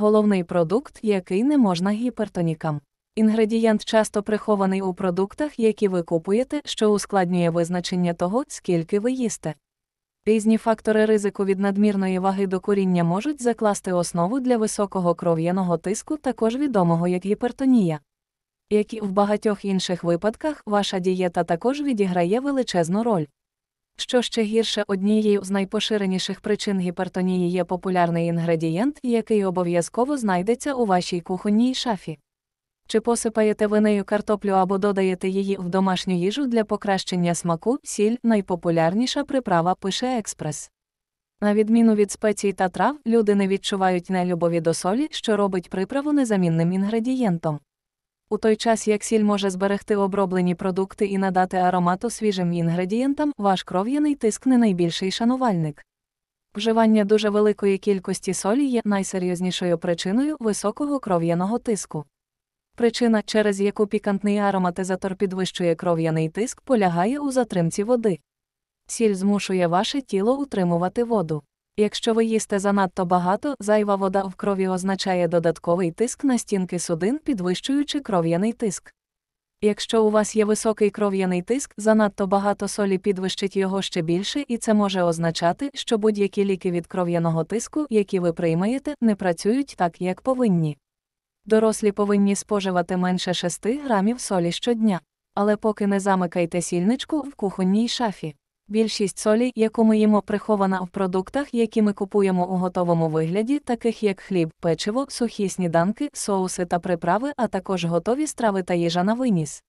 головний продукт, який не можна гіпертонікам. Інгредієнт часто прихований у продуктах, які ви купуєте, що ускладнює визначення того, скільки ви їсте. Пізні фактори ризику від надмірної ваги до коріння можуть закласти основу для високого кров'яного тиску, також відомого як гіпертонія. Як і в багатьох інших випадках, ваша дієта також відіграє величезну роль. Що ще гірше, однією з найпоширеніших причин гіпертонії є популярний інгредієнт, який обов'язково знайдеться у вашій кухонній шафі. Чи посипаєте ви нею картоплю або додаєте її в домашню їжу для покращення смаку, сіль найпопулярніша приправа пише експрес. На відміну від спецій та трав, люди не відчувають нелюбові до солі, що робить приправу незамінним інгредієнтом. У той час, як сіль може зберегти оброблені продукти і надати аромату свіжим інгредієнтам, ваш кров'яний тиск не найбільший шанувальник. Вживання дуже великої кількості солі є найсерйознішою причиною високого кров'яного тиску. Причина, через яку пікантний ароматизатор підвищує кров'яний тиск, полягає у затримці води. Сіль змушує ваше тіло утримувати воду. Якщо ви їсте занадто багато, зайва вода в крові означає додатковий тиск на стінки судин, підвищуючи кров'яний тиск. Якщо у вас є високий кров'яний тиск, занадто багато солі підвищить його ще більше, і це може означати, що будь-які ліки від кров'яного тиску, які ви приймаєте, не працюють так, як повинні. Дорослі повинні споживати менше 6 грамів солі щодня, але поки не замикайте сільничку в кухонній шафі. Більшість солі, яку ми їмо, прихована в продуктах, які ми купуємо у готовому вигляді, таких як хліб, печиво, сухі сніданки, соуси та приправи, а також готові страви та їжа на виніс.